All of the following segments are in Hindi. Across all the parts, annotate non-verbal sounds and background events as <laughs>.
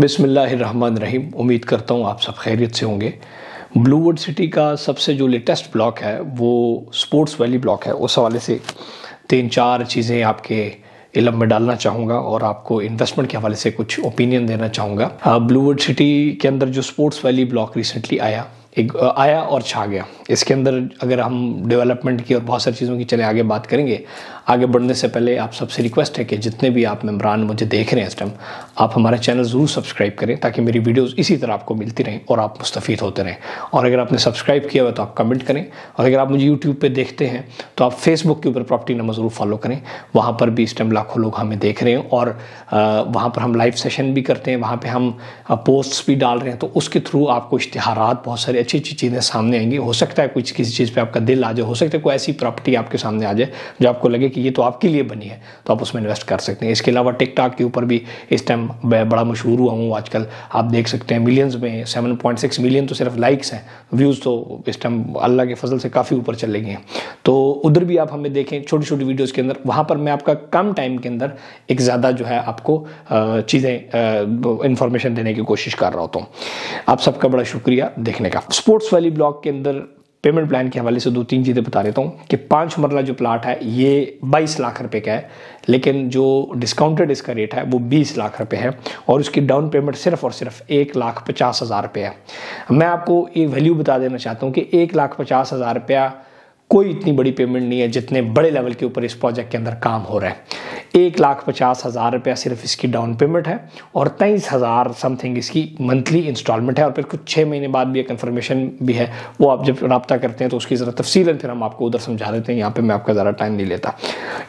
बिसमिल्ल रहीम उम्मीद करता हूँ आप सब खैरियत से होंगे ब्लूवुड सिटी का सबसे जो लेटेस्ट ब्लॉक है वो स्पोर्ट्स वैली ब्लॉक है उस हवाले से तीन चार चीज़ें आपके इलम में डालना चाहूँगा और आपको इन्वेस्टमेंट के हवाले से कुछ ओपिनियन देना चाहूँगा ब्लूवुड uh, सिटी के अंदर जो स्पोर्ट्स वैली ब्लॉक रिसेंटली आया एक आया और छा गया इसके अंदर अगर हम डेवलपमेंट की और बहुत सारी चीज़ों की चले आगे बात करेंगे आगे बढ़ने से पहले आप सबसे रिक्वेस्ट है कि जितने भी आप मेम्बरान मुझे देख रहे हैं इस टाइम आप हमारा चैनल ज़रूर सब्सक्राइब करें ताकि मेरी वीडियोज़ इसी तरह आपको मिलती रहें और आप मुस्तफ़ होते रहें और अगर आपने सब्सक्राइब किया हुआ तो आप कमेंट करें और अगर आप मुझे यूट्यूब पर देखते हैं तो आप फेसबुक के ऊपर प्रॉपर्टी नंबर ज़रूर फॉलो करें वहाँ पर भी इस टाइम लाखों लोग हमें देख रहे हैं और वहाँ पर हम लाइव सेशन भी करते हैं वहाँ पर हम पोस्ट भी डाल रहे हैं तो उसके थ्रू आपको इश्तहार बहुत सारे अच्छी अच्छी चीज़ें सामने आएंगी हो सकता है कुछ किसी चीज़ पे आपका दिल आ जाए हो सकता है कोई ऐसी प्रॉपर्टी आपके सामने आ जाए जो आपको लगे कि ये तो आपके लिए बनी है तो आप उसमें इन्वेस्ट कर सकते हैं इसके अलावा टिकटॉक के ऊपर भी इस टाइम मैं बड़ा मशहूर हुआ हूँ आजकल आप देख सकते हैं मिलियंस में सेवन पॉइंट सिक्स मिलियन तो सिर्फ लाइक्स हैं व्यूज़ तो इस टाइम अल्लाह के फजल से काफ़ी ऊपर चले गए हैं तो उधर भी आप हमें देखें छोटी छोटी वीडियोज़ के अंदर वहाँ पर मैं आपका कम टाइम के अंदर एक ज़्यादा जो है आपको चीज़ें इन्फॉर्मेशन देने की कोशिश कर रहा होता हूँ आप सबका बड़ा शुक्रिया देखने का स्पोर्ट्स वैली ब्लॉक के अंदर पेमेंट प्लान के हवाले से दो तीन चीज़ें बता देता हूँ कि पाँच मरला जो प्लाट है ये 22 लाख रुपए का है लेकिन जो डिस्काउंटेड इसका रेट है वो 20 लाख रुपए है और उसकी डाउन पेमेंट सिर्फ और सिर्फ एक लाख पचास हज़ार रुपये है मैं आपको ये वैल्यू बता देना चाहता हूँ कि एक लाख पचास हज़ार रुपया कोई इतनी बड़ी पेमेंट नहीं है जितने बड़े लेवल के ऊपर इस प्रोजेक्ट के अंदर काम हो रहा है एक लाख पचास हज़ार रुपया सिर्फ इसकी डाउन पेमेंट है और तेईस हज़ार समथिंग इसकी मंथली इंस्टॉलमेंट है और फिर कुछ छः महीने बाद भी एक कन्फर्मेशन भी है वो आप जब रबा करते हैं तो उसकी ज़रा तफसील फिर हम आपको उधर समझा देते हैं यहाँ पर मैं आपका ज़रा टाइम नहीं लेता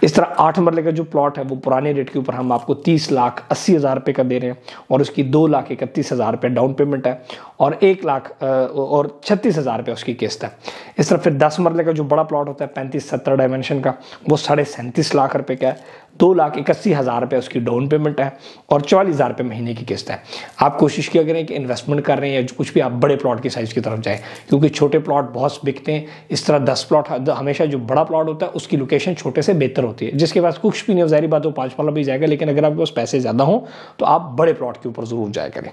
इस तरह आठ मरले का जो प्लॉट है वो पुराने रेट के ऊपर हम आपको तीस लाख अस्सी हज़ार रुपये का दे रहे हैं और उसकी दो लाख इकतीस हज़ार रुपये डाउन पेमेंट है और एक लाख और छत्तीस हज़ार रुपये उसकी किस्त है इस तरह फिर दस मरले का जो बड़ा प्लॉट होता है पैंतीस सत्तर डायमेंशन का वो साढ़े सैंतीस लाख रुपये का है दो लाख इक्सी हज़ार रुपये उसकी डाउन पेमेंट है और चवालीस हज़ार रुपये महीने की किस्त है आप कोशिश किया करें कि इन्वेस्टमेंट कर रहे हैं या कुछ भी आप बड़े प्लॉट की साइज़ की तरफ जाएँ क्योंकि छोटे प्लॉट बहुत बिकते हैं इस तरह दस प्लॉट हमेशा जो बड़ा प्लॉट होता है उसकी लोकेशन छोटे से बेहतर होती है जिसके पास कुछ भी नहीं जाहिर बात हो पाँच पाला भी जाएगा लेकिन अगर आपके पास पैसे ज़्यादा हों तो आप बड़े प्लॉट के ऊपर ज़रूर जाया करें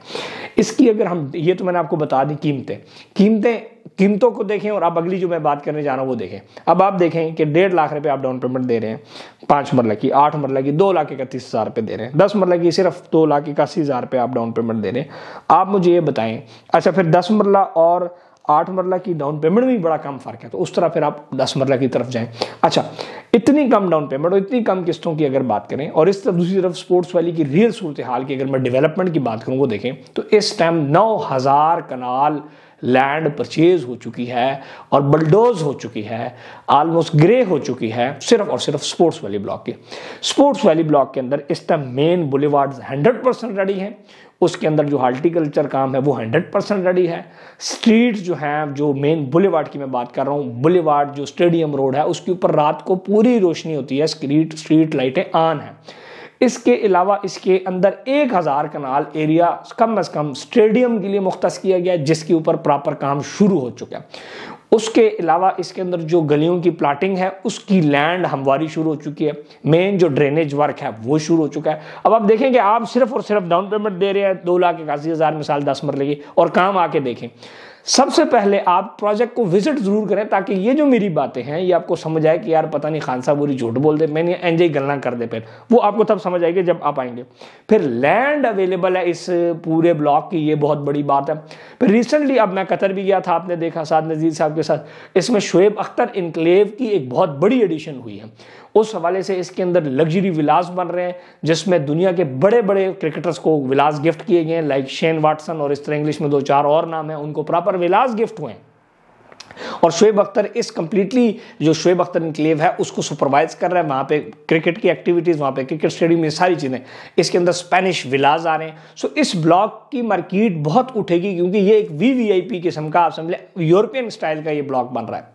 इसकी अगर हम ये तो मैंने आपको बता दी कीमतें कीमतें कीमतों को देखें और अब अगली जो मैं बात करने जा रहा हूं वो देखें अब आप देखें कि डेढ़ लाख रुपए आप डाउन पेमेंट दे रहे हैं पांच मरला की आठ मरला की दो लाख इकतीस हज़ार रुपए दे रहे हैं दस मरला की सिर्फ दो लाख इक्यासी हज़ार रुपये आप डाउन पेमेंट दे रहे हैं आप मुझे ये बताएं अच्छा फिर दस मरला और आठ मरला की डाउन पेमेंट में भी बड़ा कम फर्क है तो उस तरह फिर आप दस मरला की तरफ जाएं अच्छा इतनी कम डाउन पेमेंट और इतनी कम किस्तों की अगर बात करें और इस तरफ दूसरी तरफ स्पोर्ट्स वाली की रियल सूरत हाल की अगर मैं डेवलपमेंट की बात करूँ वो देखें तो इस टाइम नौ हज़ार कनाल लैंड परचेज हो चुकी है और बलडोज हो चुकी है आलमोस्ट ग्रे हो चुकी है सिर्फ और सिर्फ स्पोर्ट्स वैली ब्लॉक की स्पोर्ट्स वैली ब्लॉक के अंदर इस time main boulevard hundred percent ready हैं उसके अंदर जो हार्टिकल्चर काम है वो हंड्रेड परसेंट रेडी है स्ट्रीट जो है जो मेन बुलेवार्ड की मैं बात कर रहा हूँ बुलेवार्ड जो स्टेडियम रोड है उसके ऊपर रात को पूरी रोशनी होती है स्ट्रीट स्ट्रीट लाइटें ऑन है इसके अलावा इसके अंदर एक हज़ार कनाल एरिया कम अज़ कम स्टेडियम के लिए मुख्त किया गया है जिसके ऊपर प्रॉपर काम शुरू हो चुका है उसके अलावा इसके अंदर जो गलियों की प्लाटिंग है उसकी लैंड हमवारी शुरू हो चुकी है मेन जो ड्रेनेज वर्क है वो शुरू हो चुका है अब आप देखेंगे आप सिर्फ और सिर्फ डाउन पेमेंट दे रहे हैं दो लाख इक्यासी हज़ार मिसाल दस मरले की और काम आके देखें सबसे पहले आप प्रोजेक्ट को विजिट जरूर करें ताकि ये जो मेरी बातें हैं ये आपको समझ आए कि यार पता नहीं खान साहब पूरी झूठ बोल दे मैंने एनजे गलना कर दे फिर वो आपको तब समझ आएगी जब आप आएंगे फिर लैंड अवेलेबल है इस पूरे ब्लॉक की ये बहुत बड़ी बात है फिर रिसेंटली अब मैं कतर भी गया था आपने देखा साद नज़ीर साहब के साथ इसमें शुएब अख्तर इनकलेव की एक बहुत बड़ी एडिशन हुई है उस हवाले से इसके अंदर लग्जरी विलास बन रहे हैं जिसमें दुनिया के बड़े बड़े क्रिकेटर्स को विलास गिफ्ट किए गए हैं लाइक शेन वाटसन और इस तरह इंग्लिश में दो चार और नाम है उनको प्रॉपर विलास गिफ्ट हुए हैं और शुएब अख्तर इस कंप्लीटली जो शुएब अख्तर इंक्लेव है उसको सुपरवाइज कर रहा है वहाँ पे क्रिकेट की एक्टिविटीज़ वहाँ पे क्रिकेट स्टेडियम ये सारी चीज़ें इसके अंदर स्पेनिश विलाज आ रहे हैं सो इस ब्लॉक की मार्किट बहुत उठेगी क्योंकि ये एक वी वी आई पी किस्म का आप समझ लें यूरोपियन स्टाइल का ये ब्लॉक बन रहा है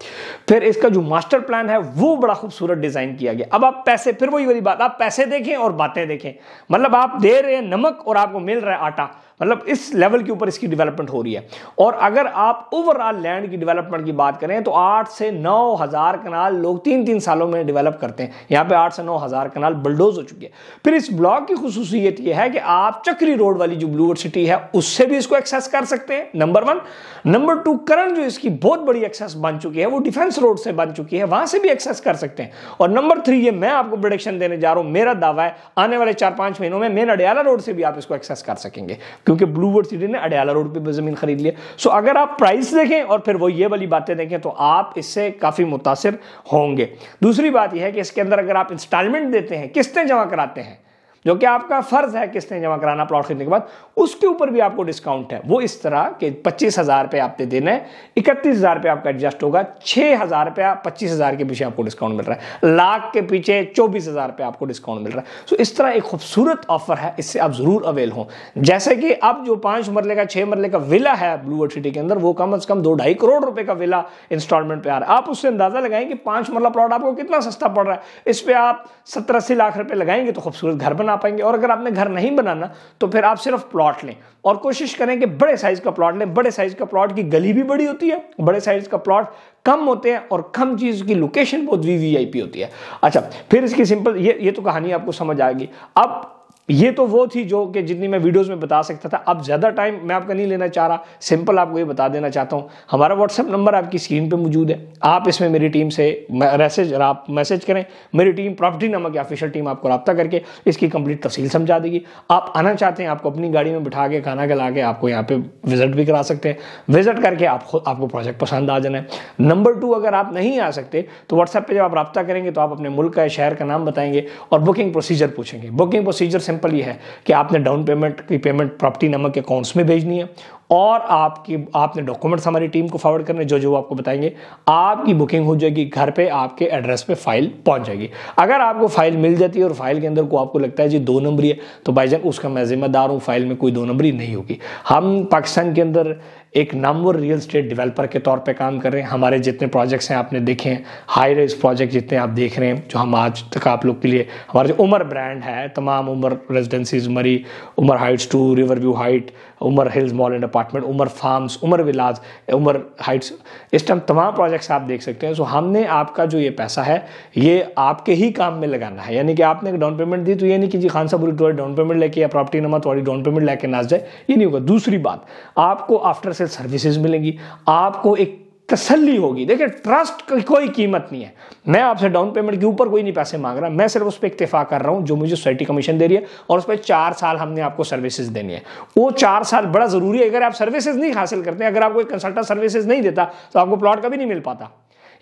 फिर इसका जो मास्टर प्लान है वो बड़ा खूबसूरत डिज़ाइन किया गया अब आप पैसे फिर वही वाली बात आप पैसे देखें और बातें देखें मतलब आप दे रहे हैं नमक और आपको मिल रहा है आटा मतलब इस लेवल के ऊपर इसकी डेवलपमेंट हो रही है और अगर आप ओवरऑल लैंड की डेवलपमेंट की बात करें तो आठ से नौ हज़ार कनाल लोग तीन तीन सालों में डेवलप करते हैं यहाँ पे आठ से नौ हज़ार कनाल बुलडोज हो चुकी है फिर इस ब्लॉक की खसूसियत यह है कि आप चक्री रोड वाली जो ब्लूवर्ड सिटी है उससे भी इसको एक्सेस कर सकते हैं number one number two current जो इसकी बहुत बड़ी एक्सेस बन चुकी है वो डिफेंस रोड से बन चुकी है वहां से भी एक्सेस कर सकते हैं और नंबर थ्री ये मैं आपको प्रोडिक्शन देने जा रहा हूं मेरा दावा है आने वाले चार पांच महीनों में मेन अडयाला रोड से भी आप इसको एक्सेस कर सकेंगे क्योंकि ब्लू वर्ड सिटी ने अडयाला रोड पे ज़मीन खरीद लिया सो अगर आप प्राइस देखें और फिर वो ये वाली बातें देखें तो आप इससे काफ़ी मुतासर होंगे दूसरी बात यह है कि इसके अंदर अगर आप इंस्टॉलमेंट देते हैं किस्तें जमा कराते हैं जो कि आपका फर्ज है किसने जमा कराना प्लॉट खरीदने के बाद उसके ऊपर भी आपको डिस्काउंट है वो इस तरह के पच्चीस हजार रुपये आपने देना है इकतीस हजार रुपये आपका एडजस्ट होगा छह हजार रुपया पच्चीस हजार के पीछे आपको डिस्काउंट मिल रहा है लाख के पीछे चौबीस हजार रुपये आपको डिस्काउंट मिल रहा है सो इस तरह एक खूबसूरत ऑफर है इससे आप जरूर अवेल हों जैसे कि अब जो पांच मरले का छह मरले का विला है ब्लूवर्ड सिटी के अंदर वो कम अज कम दो ढाई करोड़ रुपए का विला इंस्टॉलमेंट पे आ रहा है आप उससे अंदाजा लगाएं कि पांच मरला प्लॉट आपको कितना सस्ता पड़ रहा है इस पर आप सत्तर अस्सी लाख रुपए लगाएंगे तो खूबसूरत घर बना बना पाएंगे और अगर आपने घर नहीं बनाना तो फिर आप सिर्फ प्लॉट लें और कोशिश करें कि बड़े साइज का प्लॉट लें बड़े साइज का प्लॉट की गली भी बड़ी होती है बड़े साइज का प्लॉट कम होते हैं और कम चीज की लोकेशन बहुत वी होती है अच्छा फिर इसकी सिंपल ये ये तो कहानी आपको समझ आएगी अब ये तो वो थी जो कि जितनी मैं वीडियोस में बता सकता था अब ज़्यादा टाइम मैं आपका नहीं लेना चाह रहा सिंपल आपको ये बता देना चाहता हूँ हमारा व्हाट्सएप नंबर आपकी स्क्रीन पे मौजूद है आप इसमें मेरी टीम से मैसेज आप मैसेज करें मेरी टीम प्रॉपर्टी नामक की ऑफिशियल टीम आपको रब्ता करके इसकी कंप्लीट तफसील समझा देगी आप आना चाहते हैं आपको अपनी गाड़ी में बिठा के खाना खिला के आपको यहाँ पे विजिट भी करा सकते हैं विजिट करके आप खुद आपको प्रोजेक्ट पसंद आ जाना है नंबर टू अगर आप नहीं आ सकते तो व्हाट्सएप पर जब आप रब्ता करेंगे तो आप अपने मुल्क का शहर का नाम बताएंगे और बुकिंग प्रोसीजर पूछेंगे बुकिंग प्रोसीजर सिंपल ये है कि आपने डाउन पेमेंट की पेमेंट प्रॉपर्टी नामक अकाउंट्स में भेजनी है और आपकी आपने डॉक्यूमेंट्स हमारी टीम को फॉरवर्ड करने जो जो आपको बताएंगे आपकी बुकिंग हो जाएगी घर पे आपके एड्रेस पे फाइल पहुंच जाएगी अगर आपको फाइल मिल जाती है और फाइल के अंदर को आपको लगता है जी दो नंबरी है तो भाईजान उसका मैं जिम्मेदार हूँ फाइल में कोई दो नंबरी नहीं होगी हम पाकिस्तान के अंदर एक नामवर रियल स्टेट डेवलपर के तौर पे काम कर रहे हैं हमारे जितने प्रोजेक्ट्स हैं आपने देखे हैं हाई रेस प्रोजेक्ट जितने आप देख रहे हैं जो हम आज तक आप लोग के लिए हमारे जो उमर ब्रांड है तमाम Umar residencies Murree Umar heights two river view height Umar hills mall and apartment Umar farms Umar villas Umar heights इस टाइम तमाम प्रोजेक्ट्स आप देख सकते हैं सो हमने आपका जो ये पैसा है ये आपके ही काम में लगाना है यानी कि आपने एक डाउन पेमेंट दी तो ये नहीं कि जी खान साहब पूरी डाउन पेमेंट लेके या प्रॉपर्टी नंबर थोड़ी डाउन पेमेंट लेके नाच जाए ये नहीं होगा दूसरी बात आपको आफ्टर सेल सर्विसेज मिलेंगी आपको एक तसल्ली होगी देखिए ट्रस्ट की कोई कीमत नहीं है मैं आपसे डाउन पेमेंट के ऊपर कोई नहीं पैसे मांग रहा मैं सिर्फ उस पर इतफा कर रहा हूं जो मुझे सोसाइटी कमीशन दे रही है और उस पर चार साल हमने आपको सर्विसेज देनी है वो चार साल बड़ा जरूरी है अगर आप सर्विसेज नहीं हासिल करते अगर आपको कंसल्टेंट सर्विसेज नहीं देता तो आपको प्लॉट कभी नहीं मिल पाता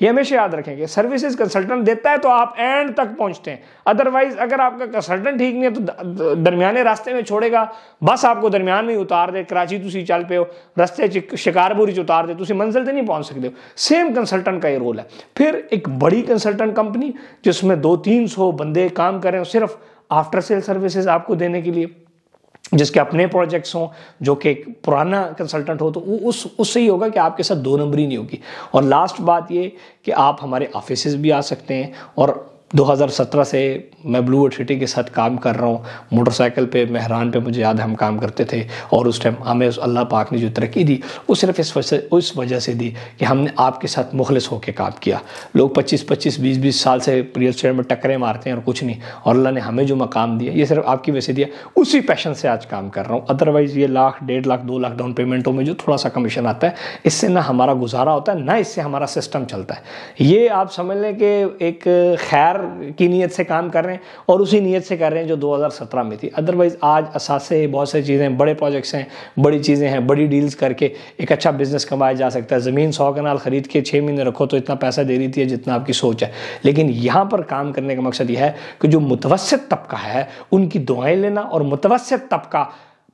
ये हमेशा याद रखेंगे सर्विसेज कंसल्टेंट देता है तो आप एंड तक पहुंचते हैं अदरवाइज अगर आपका कंसल्टेंट ठीक नहीं है तो दरमियाने रास्ते में छोड़ेगा बस आपको दरमियान में ही उतार दे कराची तुम चल पे हो रस्ते शिकारपुरी च उतार दे तुम मंजिल से नहीं पहुंच सकते हो सेम कंसल्टेंट का ये रोल है फिर एक बड़ी कंसल्टेंट कंपनी जिसमें दो तीन सौ बंदे काम करें सिर्फ आफ्टर सेल सर्विसेज आपको देने के लिए जिसके अपने प्रोजेक्ट्स हों जो कि पुराना कंसल्टेंट हो तो वो उस उससे ही होगा कि आपके साथ दो नंबरी नहीं होगी और लास्ट बात ये कि आप हमारे ऑफिस भी आ सकते हैं और 2017 से मैं ब्लू वर्ड सिटी के साथ काम कर रहा हूँ मोटरसाइकिल पे मेहरान पे मुझे याद है हम काम करते थे और उस टाइम हमें उस अल्लाह पाक ने जो तरक्की दी वो सिर्फ इस वजह उस वजह से दी कि हमने आपके साथ मुखलिस होकर काम किया लोग 25-25 20-20 साल से रियल स्टेट में टकरे मारते हैं और कुछ नहीं और अल्लाह ने हमें जो मकाम दिया ये सिर्फ आपकी वजह से दिया उसी पैशन से आज काम कर रहा हूँ अदरवाइज़ ये लाख डेढ़ लाख दो लाख डाउन पेमेंटों में जो थोड़ा सा कमीशन आता है इससे ना हमारा गुजारा होता है ना इससे हमारा सिस्टम चलता है ये आप समझ लें कि एक खैर की नीयत से काम कर रहे हैं और उसी नीयत से कर रहे हैं जो 2017 में थी अदरवाइज़ आज असासे बहुत सारी चीज़ें बड़े प्रोजेक्ट्स हैं बड़ी चीज़ें हैं बड़ी डील्स करके एक अच्छा बिज़नेस कमाया जा सकता है ज़मीन सौ कनाल ख़रीद के छः महीने रखो तो इतना पैसा दे रही थी जितना आपकी सोच है लेकिन यहाँ पर काम करने का मकसद यह है कि जो मुतवसत तबका है उनकी दुआएँ लेना और मुतवसत तबका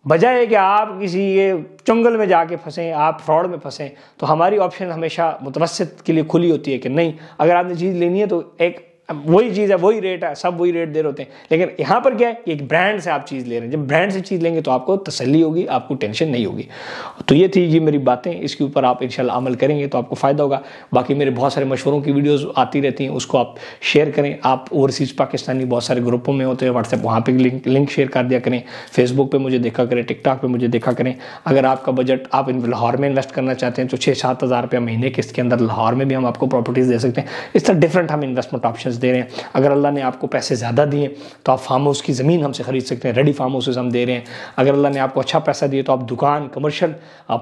बजाय कि आप किसी ये चंगल में जाके फंसें आप फ्रॉड में फंसें तो हमारी ऑप्शन हमेशा मुतवसत के लिए खुली होती है कि नहीं अगर आपने चीज़ लेनी है तो एक वही चीज़ है वही रेट है सब वही रेट दे रहे होते हैं लेकिन यहाँ पर क्या है कि एक ब्रांड से आप चीज़ ले रहे हैं जब ब्रांड से चीज़ लेंगे तो आपको तसली होगी आपको टेंशन नहीं होगी तो ये थी ये मेरी बातें इसके ऊपर आप इन अमल करेंगे तो आपको फ़ायदा होगा बाकी मेरे बहुत सारे मशवरों की वीडियोज़ आती रहती हैं उसको आप शेयर करें आप ओवरसीज़ पाकिस्तानी बहुत सारे ग्रुपों में होते हैं व्हाट्सएप वहाँ पर लिंक लिंक शेयर कर दिया करें फेसबुक पर मुझे देखा करें टिकटॉक पर मुझे देखा करें अगर आपका बजट आप लाहौर में इन्वेस्ट करना चाहते हैं तो छः सात हज़ार रुपया महीने किस्त के अंदर लाहौर में भी हम आपको प्रॉपर्टीज़ दे सकते हैं इस तरह डिफरेंट हम इन्वेस्टमेंट ऑप्शन दे रहे हैं अगर अल्लाह ने आपको पैसे ज़्यादा दिए तो आप फार्म हाउस की ज़मीन हमसे ख़रीद सकते हैं रेडी फार्म हाउसेज हम दे रहे हैं अगर अल्लाह ने आपको अच्छा पैसा दिए तो आप दुकान कमर्शियल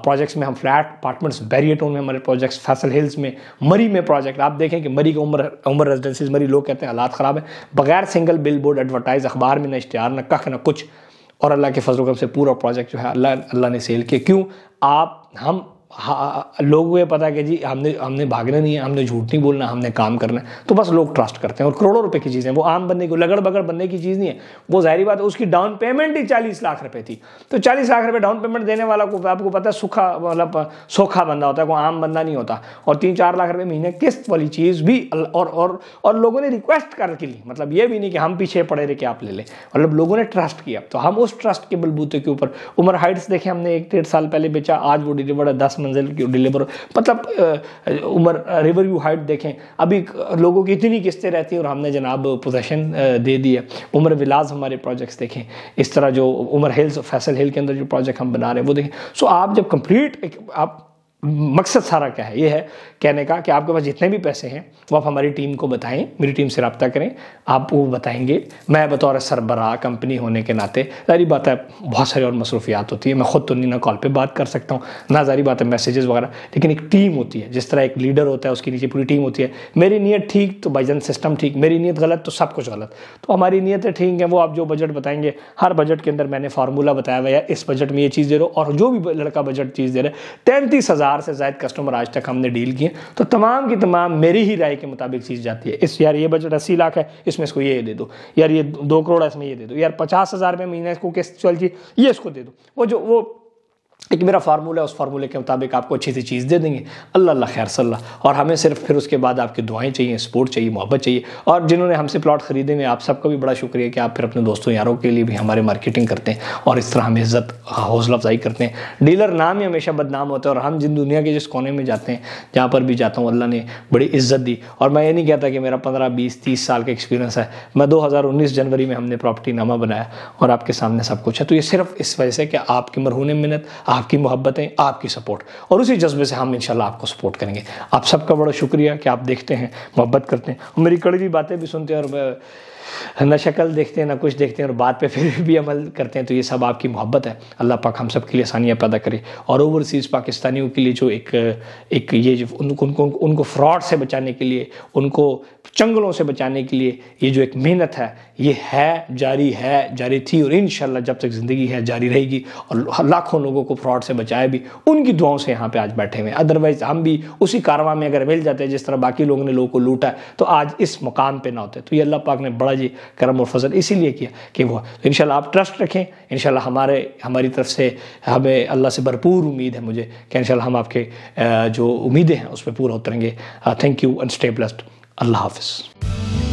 प्रोजेक्ट्स में हम फ्लैट अपार्टमेंट्स बैरियटोन में हमारे प्रोजेक्ट्स फैसल हिल्स में मरी में प्रोजेक्ट आप देखें कि मरी के उम्र उम्र रेजिडेंसीज मरी लोग कहते हैं हालात ख़राब है बगैर सिंगल बिल बोर्ड एडवर्टाइज अखबार में ना इश्तहार ना कख ना कुछ और अल्लाह के फजल से पूरा प्रोजेक्ट जो है अल्लाह अल्लाह ने सेल किया क्यों आप हम हाँ, लोगों को ये पता कि जी हमने हमने भागना नहीं है हमने झूठ नहीं बोलना हमने काम करना है तो बस लोग ट्रस्ट करते हैं और करोड़ों रुपए की चीज़ें वो आम बनने को लगड़ बगड़ बनने की चीज़ नहीं है वो जाहिर बात है उसकी डाउन पेमेंट ही चालीस लाख रुपए थी तो चालीस लाख रुपए डाउन पेमेंट देने वाला को आपको पता है सूखा मतलब सूखा बंदा होता है कोई आम बंदा नहीं होता और तीन चार लाख रुपये महीने किस्त वाली चीज़ भी और और और लोगों ने रिक्वेस्ट करके ली मतलब ये भी नहीं कि हम पीछे पड़े रहे कि आप ले लें मतलब लोगों ने ट्रस्ट किया तो हम उस ट्रस्ट के बलबूते के ऊपर उमर हाइट्स देखें हमने एक डेढ़ साल पहले बेचा आज वो डिलीवर है दस मंजिल की डिलीवर मतलब उमर रिवर व्यू हाइट देखें अभी लोगों की इतनी किस्तें रहती हैं और हमने जनाब पोजेशन दे दिया उमर विलास हमारे प्रोजेक्ट्स देखें इस तरह जो उमर हिल्स फैसल हिल के अंदर जो प्रोजेक्ट हम बना रहे हैं वो देखें सो आप जब कंप्लीट आप मकसद सारा क्या है ये है कहने का कि आपके पास जितने भी पैसे हैं वो आप हमारी टीम को बताएं मेरी टीम से रबता करें आप वो बताएंगे मैं बतौर सरबरा कंपनी होने के नाते जारी बात है बहुत सारी और मसरूफियात होती है मैं खुद तो नहीं ना कॉल पे बात कर सकता हूँ ना जारी बात है मैसेजेस वगैरह लेकिन एक टीम होती है जिस तरह एक लीडर होता है उसके नीचे पूरी टीम होती है मेरी नीयत ठीक तो भाईजान सिस्टम ठीक मेरी नीयत गलत तो सब कुछ गलत तो हमारी नीयतें ठीक हैं वो आप जो बजट बताएंगे हर बजट के अंदर मैंने फार्मूला बताया हुआ है इस बजट में ये चीज़ दे रहा हूँ और जो भी लड़का बजट चीज़ दे रहा है तैंतीस हज़ार हज़ार से ज्यादा कस्टमर आज तक हमने डील किए तो तमाम की तमाम मेरी ही राय के मुताबिक चीज़ जाती है इस यार ये बजट अस्सी लाख है इसमें इसको ये दे दो यार ये दो करोड़ है इसमें ये दे दो यार पचास हज़ार रुपये महीना इसको किस्त चल चाहिए ये इसको दे दो वो जो वो एक मेरा फार्मूला है उस फार्मूले के मुताबिक आपको अच्छी सी चीज़ दे देंगे अल्लाह अल्लाह खैर सल्ला और हमें सिर्फ फिर उसके बाद आपकी दुआएं चाहिए सपोर्ट चाहिए मोहब्बत चाहिए और जिन्होंने हमसे प्लॉट खरीदे हैं आप सबका भी बड़ा शुक्रिया कि आप फिर अपने दोस्तों यारों के लिए भी हमारे मार्केटिंग करते हैं और इस तरह हमें इज्जत हौसला अफजाई करते हैं डीलर नाम ही हमेशा बदनाम होता है और हम जिन दुनिया के जिस कोने में जाते हैं जहाँ पर भी जाता हूँ अल्लाह ने बड़ी इज्जत दी और मैं ये नहीं कहता कि मेरा पंद्रह बीस तीस साल का एक्सपीरियंस है मैं दो जनवरी में हमने प्रॉपर्टी नामा बनाया और आपके सामने सब कुछ है तो ये सिर्फ इस वजह से कि आपकी मरहून मिनत आपकी मोहब्बतें आपकी सपोर्ट और उसी जज्बे से हम इंशाल्लाह आपको सपोर्ट करेंगे आप सबका बड़ा शुक्रिया कि आप देखते हैं मोहब्बत करते हैं और मेरी कड़ी भी बातें भी सुनते हैं और ना शक्ल देखते हैं ना कुछ देखते हैं और बात पे फिर <laughs> भी अमल करते हैं तो ये सब आपकी मोहब्बत है अल्लाह पाक हम सब के लिए आसानियाँ पैदा करे और ओवरसीज़ पाकिस्तानियों के लिए जो एक एक ये जो उनको उनको उनको फ्रॉड से बचाने के लिए उनको चंगलों से बचाने के लिए ये जो एक मेहनत है ये है जारी है जारी थी और इन जब तक ज़िंदगी है जारी रहेगी और लाखों लोगों को फ्रॉड से बचाया भी उनकी दुआओं से यहाँ पर आज बैठे हुए हैं अदरवाइज़ हम भी उसी कारवा में अगर मिल जाते हैं जिस तरह बाकी लोगों ने लोगों को लूटा तो आज इस मुकाम पर ना होते तो ये अल्लाह पाक ने बड़ा जी करम और फजल इसीलिए किया कि वो तो इन आप ट्रस्ट रखें इन हमारे हमारी तरफ से हमें अल्लाह से भरपूर उम्मीद है मुझे कि इन हम आपके जो उम्मीदें हैं उस पर पूरा उतरेंगे थैंक यू एंड स्टे अल्लाह हाफिज़